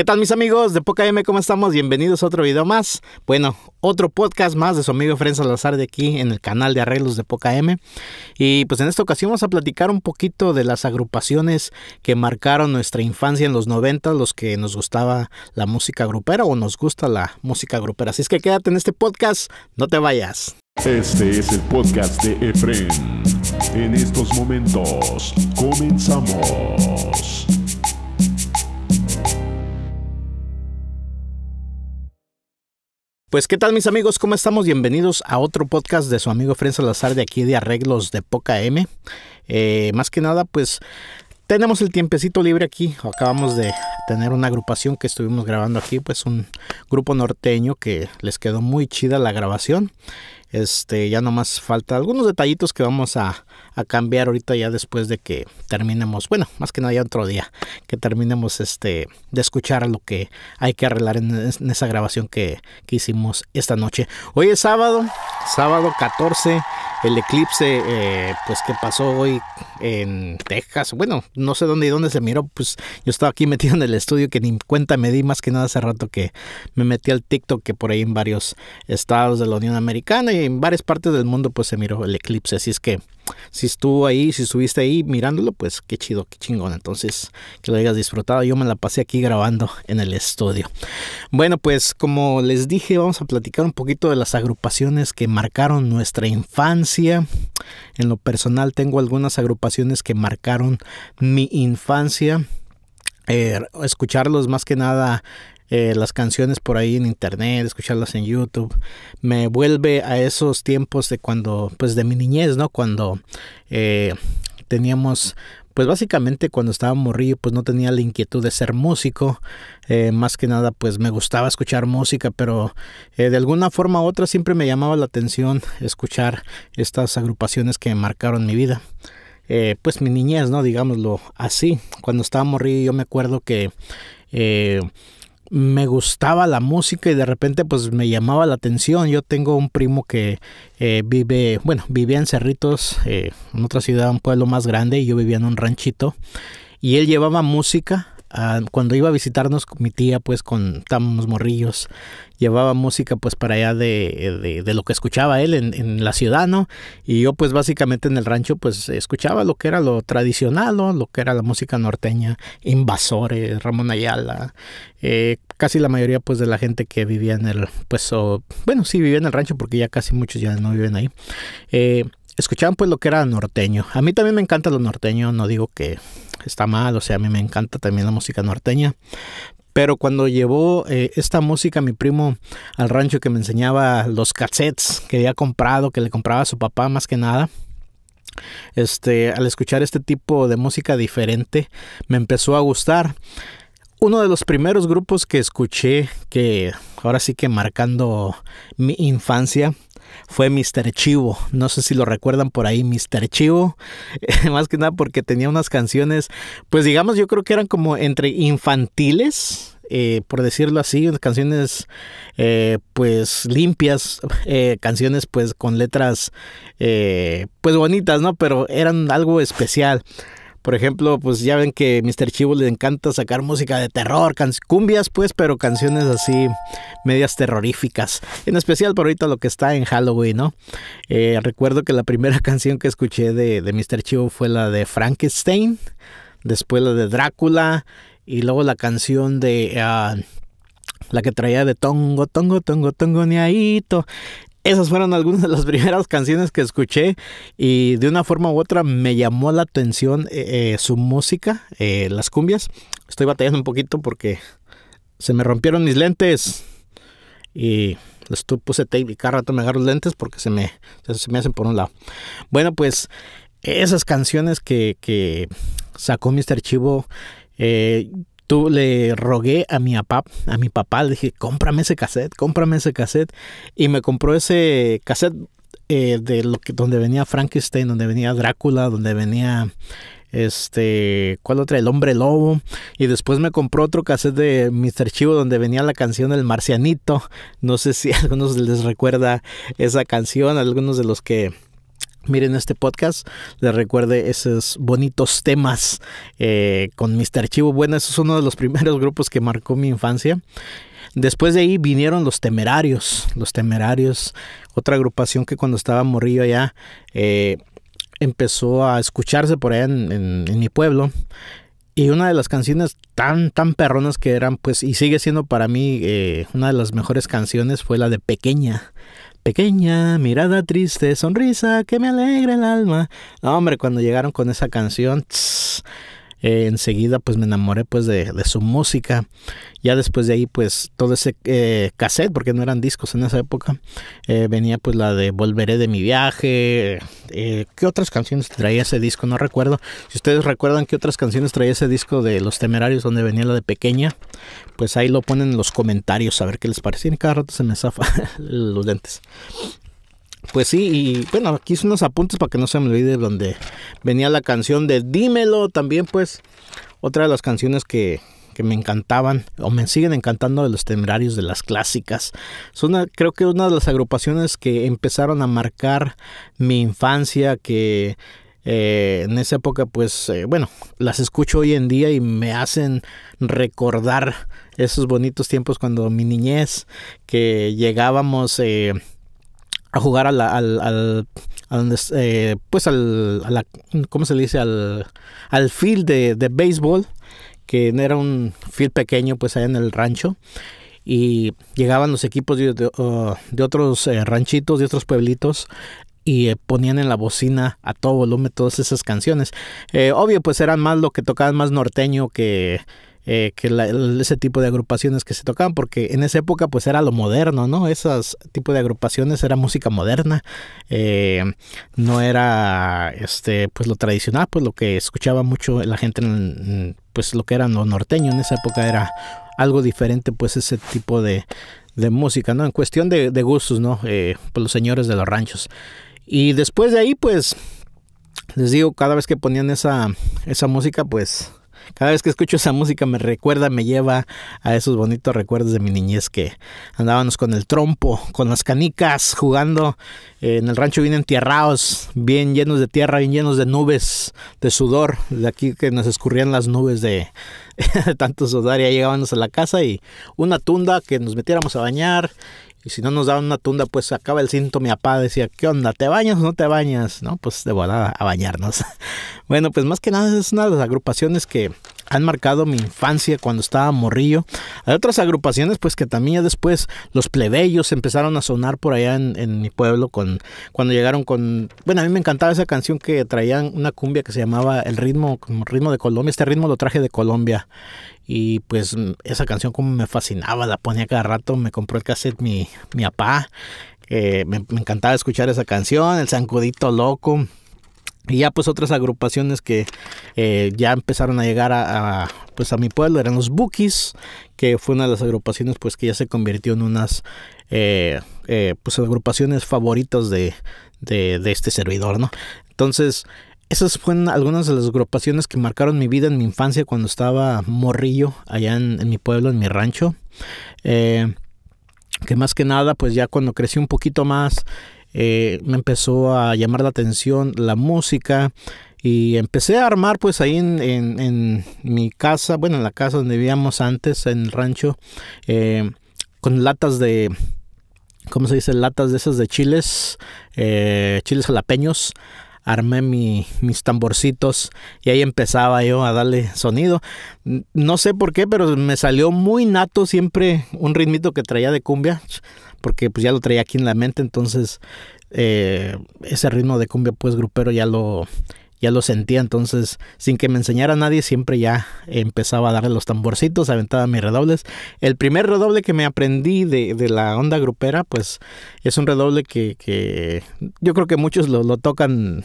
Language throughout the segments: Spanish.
¿Qué tal mis amigos de Poca M? ¿Cómo estamos? Bienvenidos a otro video más. Bueno, otro podcast más de su amigo Fren Salazar de aquí en el canal de arreglos de Poca M. Y pues en esta ocasión vamos a platicar un poquito de las agrupaciones que marcaron nuestra infancia en los 90, los que nos gustaba la música grupera o nos gusta la música grupera. Así es que quédate en este podcast, no te vayas. Este es el podcast de Efren. En estos momentos comenzamos. Pues qué tal mis amigos, ¿cómo estamos? Bienvenidos a otro podcast de su amigo Fren Salazar de aquí de Arreglos de Poca M. Eh, más que nada, pues tenemos el tiempecito libre aquí. Acabamos de tener una agrupación que estuvimos grabando aquí, pues un grupo norteño que les quedó muy chida la grabación. Este, ya nomás falta algunos detallitos que vamos a, cambiar ahorita ya después de que terminemos, bueno, más que nada ya otro día, que terminemos este, de escuchar lo que hay que arreglar en, esa grabación que, que hicimos esta noche. Hoy es sábado, sábado 14 el eclipse eh, pues que pasó hoy en Texas. Bueno, no sé dónde y dónde se miró, pues yo estaba aquí metido en el estudio que ni cuenta me di más que nada hace rato que me metí al TikTok que por ahí en varios estados de la Unión Americana y en varias partes del mundo pues se miró el eclipse, así es que si estuvo ahí, si estuviste ahí mirándolo, pues qué chido, qué chingón. Entonces, que lo hayas disfrutado. Yo me la pasé aquí grabando en el estudio. Bueno, pues como les dije, vamos a platicar un poquito de las agrupaciones que marcaron nuestra infancia. En lo personal tengo algunas agrupaciones que marcaron mi infancia. Eh, escucharlos más que nada eh, las canciones por ahí en internet, escucharlas en YouTube, me vuelve a esos tiempos de cuando, pues de mi niñez, ¿no? Cuando eh, teníamos pues básicamente cuando estaba morrillo pues no tenía la inquietud de ser músico, eh, más que nada pues me gustaba escuchar música, pero de alguna forma u otra siempre me llamaba la atención escuchar estas agrupaciones que marcaron mi vida. pues mi niñez, ¿no? Digámoslo así. Cuando estaba morrillo yo me acuerdo que me gustaba la música y de repente pues me llamaba la atención. Yo tengo un primo que eh, vive, bueno, vivía en Cerritos, eh, en otra ciudad, un pueblo más grande, y yo vivía en un ranchito. Y él llevaba música Ah, cuando iba a visitarnos mi tía, pues con estábamos morrillos, llevaba música pues para allá de, lo que escuchaba él en, la ciudad, ¿no? Y yo pues básicamente en el rancho pues escuchaba lo que era lo tradicional, lo que era la música norteña, Invasores, Ramón Ayala, eh, casi la mayoría pues de la gente que vivía en el, pues bueno, sí vivía en el rancho porque ya casi muchos ya no viven ahí. Eh, escuchaban pues lo que era norteño. A mí también me encanta lo norteño, no digo que está mal, o sea, a mí me encanta también la música norteña. Pero cuando llevó eh, esta música mi primo al rancho que me enseñaba los cassettes que había comprado, que le compraba a su papá más que nada, este, al escuchar este tipo de música diferente, me empezó a gustar. Uno de los primeros grupos que escuché, que ahora sí que marcando mi infancia, fue Mr. Chivo. No sé si lo recuerdan por ahí, Mr. Chivo. Más que nada porque tenía unas canciones, pues digamos, yo creo que eran como entre infantiles. Eh, por decirlo así, canciones eh, pues limpias, eh, canciones pues con letras pues bonitas, ¿no? Pero eran algo especial. Por ejemplo, pues ya ven que Mr. Chivo le encanta sacar música de terror, cumbias pues, pero canciones así medias terroríficas. En especial por ahorita lo que está en Halloween, ¿no? Eh, recuerdo que la primera canción que escuché de, Mr. Chivo fue la de Frankenstein, después la de Drácula y luego la canción de... Ah, la que traía de tongo, tongo, tongo, tongo, niaito. Esas fueron algunas de las primeras canciones que escuché y de una forma u otra me llamó la atención eh, eh, su música, eh, las cumbias. Estoy batallando un poquito porque se me rompieron mis lentes y les puse tape y cada rato me agarro los lentes porque se me, se me hacen por un lado. Bueno, pues esas canciones que, que sacó Mr. archivo. eh, tú le rogué a mi papá, a mi papá, le dije, cómprame ese cassette, cómprame ese cassette. Y me compró ese cassette eh, de lo que, donde venía Frankenstein, donde venía Drácula, donde venía este, ¿cuál otra? El hombre lobo. Y después me compró otro cassette de Mr. Chivo donde venía la canción El marcianito. No sé si a algunos les recuerda esa canción, algunos de los que miren este podcast, les recuerde esos bonitos temas eh, con Mr. Archivo. Bueno, eso es uno de los primeros grupos que marcó mi infancia. Después de ahí vinieron los temerarios, los temerarios, otra agrupación que cuando estaba morrillo allá eh, empezó a escucharse por allá en, mi pueblo. Y una de las canciones tan, tan perronas que eran, pues, y sigue siendo para mí eh, una de las mejores canciones fue la de Pequeña pequeña, mirada triste, sonrisa que me alegra el alma. hombre, cuando llegaron con esa canción, eh, enseguida pues me enamoré pues de, su música. Ya después de ahí pues todo ese eh, cassette, porque no eran discos en esa época, eh, venía pues la de Volveré de mi viaje. ¿Qué otras canciones traía ese disco? No recuerdo. Si ustedes recuerdan qué otras canciones traía ese disco de Los Temerarios donde venía la de pequeña, pues ahí lo ponen en los comentarios a ver qué les parece. Y cada rato se me zafa los lentes. Pues sí, y bueno, aquí son unos apuntes para que no se me olvide donde venía la canción de Dímelo también, pues otra de las canciones que, me encantaban o me siguen encantando de los temerarios de las clásicas. Son creo que una de las agrupaciones que empezaron a marcar mi infancia, que eh, en esa época pues eh, bueno, las escucho hoy en día y me hacen recordar esos bonitos tiempos cuando mi niñez, que llegábamos... Eh, a jugar al, eh, pues al, a ¿cómo se le dice? Al, al field de, béisbol, que era un field pequeño pues allá en el rancho. Y llegaban los equipos de, uh, otros eh, ranchitos, de otros pueblitos, y eh, ponían en la bocina a todo volumen todas esas canciones. obvio, pues eran más lo que tocaban más norteño que, eh, que ese tipo de agrupaciones que se tocaban, porque en esa época pues era lo moderno, ¿no? Esos tipo de agrupaciones era música moderna, eh, no era este pues lo tradicional, pues lo que escuchaba mucho la gente, pues lo que eran los norteños en esa época era algo diferente, pues ese tipo de, música, ¿no? En cuestión de, gustos, ¿no? Eh, pues los señores de los ranchos. Y después de ahí, pues, les digo, cada vez que ponían esa, esa música, pues cada vez que escucho esa música me recuerda, me lleva a esos bonitos recuerdos de mi niñez que andábamos con el trompo, con las canicas, jugando en el rancho bien entierrados, bien llenos de tierra, bien llenos de nubes, de sudor, de aquí que nos escurrían las nubes de, tanto sudar, ahí llegábamos a la casa y una tunda que nos metiéramos a bañar y si no nos daban una tunda, pues acaba el cinto mi papá, decía, ¿qué onda? ¿Te bañas o no te bañas? No, pues de volada a bañarnos. bueno, pues más que nada es una de las agrupaciones que han marcado mi infancia cuando estaba morrillo. Hay otras agrupaciones, pues que también después los plebeyos empezaron a sonar por allá en, mi pueblo con, cuando llegaron con... Bueno, a mí me encantaba esa canción que traían una cumbia que se llamaba El ritmo, como ritmo de Colombia. Este ritmo lo traje de Colombia. Y pues mm, esa canción como me fascinaba, la ponía cada rato, me compró el cassette mi, mi papá, me, encantaba escuchar esa canción, el zancudito loco. Y ya pues otras agrupaciones que eh, ya empezaron a llegar a, pues a mi pueblo eran los Bookies, que fue una de las agrupaciones pues que ya se convirtió en unas eh, eh, pues agrupaciones favoritas de, de, de este servidor, ¿no? Entonces, esas fueron algunas de las agrupaciones que marcaron mi vida en mi infancia cuando estaba morrillo allá en, mi pueblo, en mi rancho. Eh, que más que nada, pues ya cuando crecí un poquito más, eh, me empezó a llamar la atención la música y empecé a armar pues ahí en, mi casa, bueno, en la casa donde vivíamos antes, en el rancho, eh, con latas de... ¿Cómo se dice? Latas de esas de chiles, chiles jalapeños armé mis tamborcitos y ahí empezaba yo a darle sonido. No sé por qué, pero me salió muy nato siempre un ritmito que traía de cumbia, porque pues ya lo traía aquí en la mente, entonces eh, ese ritmo de cumbia pues grupero ya lo, ya lo sentía, entonces sin que me enseñara nadie siempre ya empezaba a darle los tamborcitos, aventaba mis redobles. El primer redoble que me aprendí de, la onda grupera, pues es un redoble que, yo creo que muchos lo, tocan.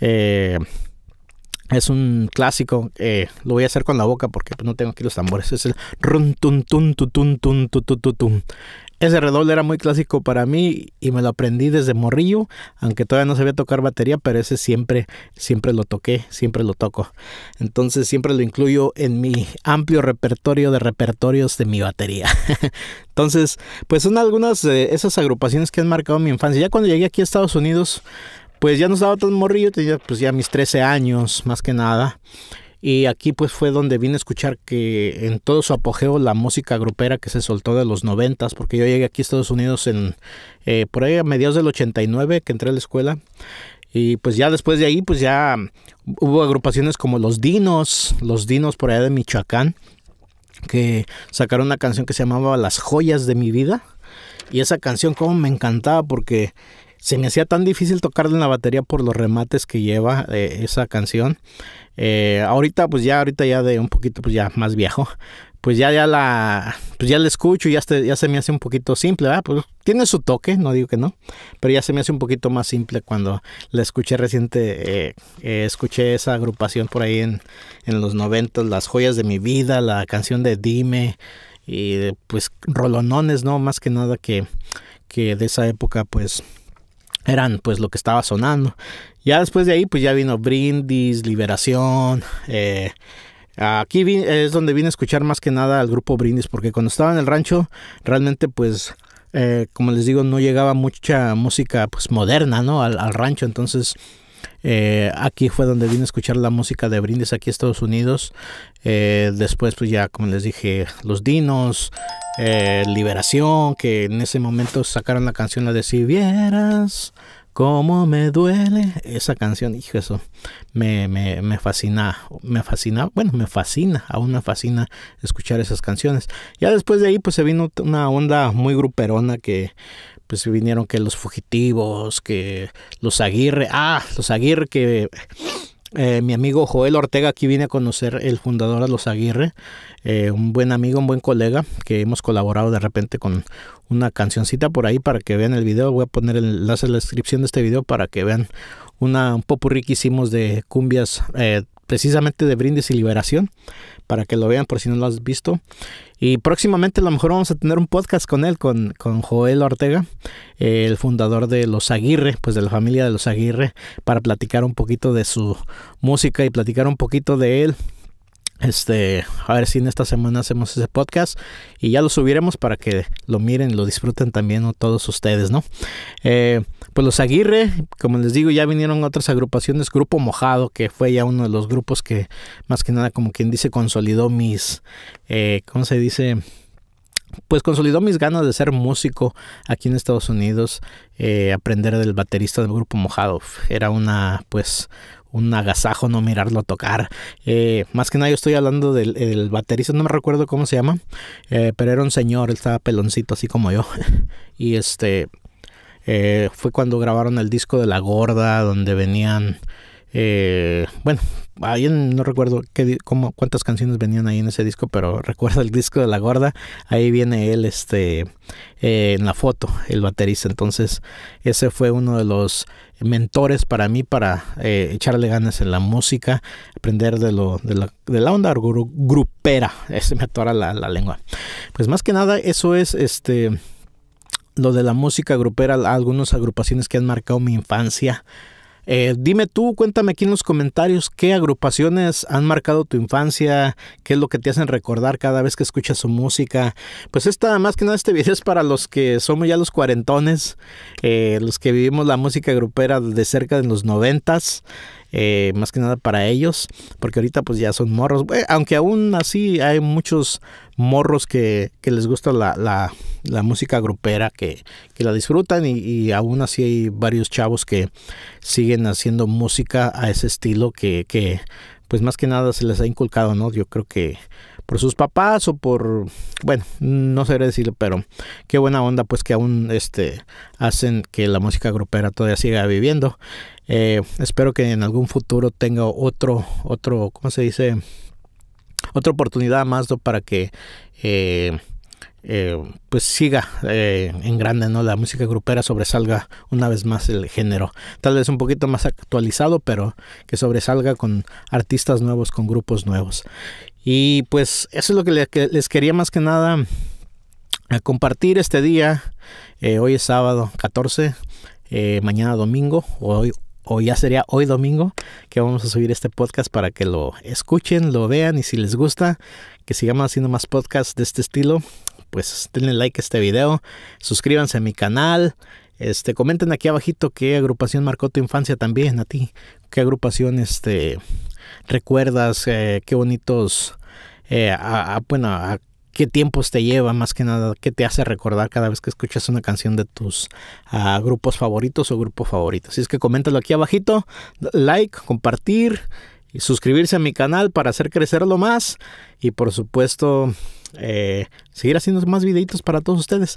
Eh, es un clásico. Eh, lo voy a hacer con la boca porque pues, no tengo aquí los tambores. Es el run tun tun tun tun tun tun tun ese redoble era muy clásico para mí y me lo aprendí desde morrillo, aunque todavía no sabía tocar batería, pero ese siempre, siempre lo toqué, siempre lo toco. Entonces siempre lo incluyo en mi amplio repertorio de repertorios de mi batería. Entonces, pues son algunas de esas agrupaciones que han marcado mi infancia. Ya cuando llegué aquí a Estados Unidos, pues ya no estaba tan morrillo, tenía pues ya mis 13 años, más que nada. Y aquí pues fue donde vine a escuchar que en todo su apogeo la música grupera que se soltó de los noventas, porque yo llegué aquí a Estados Unidos en eh, por ahí a mediados del 89 que entré a la escuela. Y pues ya después de ahí pues ya hubo agrupaciones como los Dinos, los Dinos por allá de Michoacán, que sacaron una canción que se llamaba Las joyas de mi vida. Y esa canción como me encantaba porque se me hacía tan difícil tocarle en la batería por los remates que lleva eh, esa canción. Eh, ahorita, pues ya, ahorita ya de un poquito, pues ya más viejo, pues ya, ya la, pues ya la escucho y ya, se, me hace un poquito simple, ¿verdad? Pues tiene su toque, no digo que no, pero ya se me hace un poquito más simple cuando la escuché reciente, eh, escuché esa agrupación por ahí en, los noventas, Las Joyas de mi Vida, la canción de Dime y pues rolonones, ¿no? Más que nada que, que de esa época, pues eran pues lo que estaba sonando. Ya después de ahí pues ya vino Brindis, Liberación. Eh, aquí es donde vine a escuchar más que nada al grupo Brindis porque cuando estaba en el rancho realmente pues eh, como les digo no llegaba mucha música pues moderna ¿no? al, rancho entonces... Eh, aquí fue donde vine a escuchar la música de Brindis aquí a Estados Unidos. después, pues ya, como les dije, los Dinos, eh, liberación, que en ese momento sacaron la canción de Si vieras cómo me duele. Esa canción, hijo, eso me, me, me fascina, me fascina, bueno, me fascina, aún me fascina escuchar esas canciones. Ya después de ahí, pues se vino una onda muy gruperona que pues vinieron que los fugitivos, que los Aguirre, ah, los Aguirre que eh, mi amigo Joel Ortega, aquí viene a conocer el fundador de Los Aguirre, eh, un buen amigo, un buen colega, que hemos colaborado de repente con una cancioncita por ahí para que vean el video. Voy a poner el enlace en la descripción de este video para que vean una, un popurrí que hicimos de cumbias eh, precisamente de brindis y liberación, para que lo vean por si no lo has visto. Y próximamente a lo mejor vamos a tener un podcast con él, con, Joel Ortega, el fundador de Los Aguirre, pues de la familia de Los Aguirre, para platicar un poquito de su música y platicar un poquito de él este, a ver si en esta semana hacemos ese podcast y ya lo subiremos para que lo miren, lo disfruten también todos ustedes, ¿no? Eh, pues los Aguirre, como les digo, ya vinieron otras agrupaciones, Grupo Mojado, que fue ya uno de los grupos que más que nada, como quien dice, consolidó mis, eh, ¿cómo se dice? pues consolidó mis ganas de ser músico aquí en Estados Unidos, eh, aprender del baterista del grupo Mojado. Era una, pues, un agasajo no mirarlo tocar. Eh, más que nada yo estoy hablando del, baterista, no me recuerdo cómo se llama, eh, pero era un señor, él estaba peloncito así como yo. y este eh, fue cuando grabaron el disco de La Gorda, donde venían, bueno, no recuerdo cuántas canciones venían ahí en ese disco, pero recuerda el disco de La Gorda, ahí viene él este, eh, en la foto, el baterista. Entonces, ese fue uno de los mentores para mí para eh, echarle ganas en la música, aprender de, lo, de, la, onda grupera, ese me atora la, lengua. Pues más que nada, eso es este lo de la música grupera, algunas agrupaciones que han marcado mi infancia. Eh, dime tú, cuéntame aquí en los comentarios qué agrupaciones han marcado tu infancia, qué es lo que te hacen recordar cada vez que escuchas su música. Pues esta, más que nada, este video es para los que somos ya los cuarentones, eh, los que vivimos la música grupera de cerca de los noventas. Eh, más que nada para ellos, porque ahorita pues ya son morros, aunque aún así hay muchos morros que, que les gusta la, la, música grupera, que, la disfrutan y, y, aún así hay varios chavos que siguen haciendo música a ese estilo que, que pues más que nada se les ha inculcado, ¿no? Yo creo que por sus papás o por, bueno, no sé decirlo, pero qué buena onda pues que aún este, hacen que la música grupera todavía siga viviendo. Eh, espero que en algún futuro tenga otro, otro, ¿cómo se dice? Otra oportunidad más para que... Eh, eh, pues siga en grande, ¿no? La música grupera sobresalga una vez más el género. Tal vez un poquito más actualizado, pero que sobresalga con artistas nuevos, con grupos nuevos. Y pues eso es lo que les, quería más que nada eh, compartir este día. Eh, hoy es sábado 14, eh, mañana domingo, hoy, o ya sería hoy domingo que vamos a subir este podcast para que lo escuchen, lo vean y si les gusta que sigamos haciendo más podcasts de este estilo, pues denle like a este video, suscríbanse a mi canal, este comenten aquí abajito qué agrupación marcó tu infancia también a ti, qué agrupación este recuerdas, eh, qué bonitos, eh, a, bueno, qué tiempos te lleva, más que nada, que te hace recordar cada vez que escuchas una canción de tus ah, grupos favoritos o grupos favoritos. si es que coméntalo aquí abajito, like, compartir y suscribirse a mi canal para hacer crecerlo más y por supuesto eh, seguir haciendo más videitos para todos ustedes.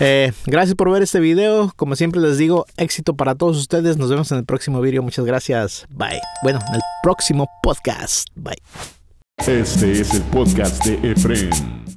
Eh, gracias por ver este video. Como siempre les digo, éxito para todos ustedes. Nos vemos en el próximo video. Muchas gracias. Bye. Bueno, en el próximo podcast. Bye. Este es el podcast de Efren.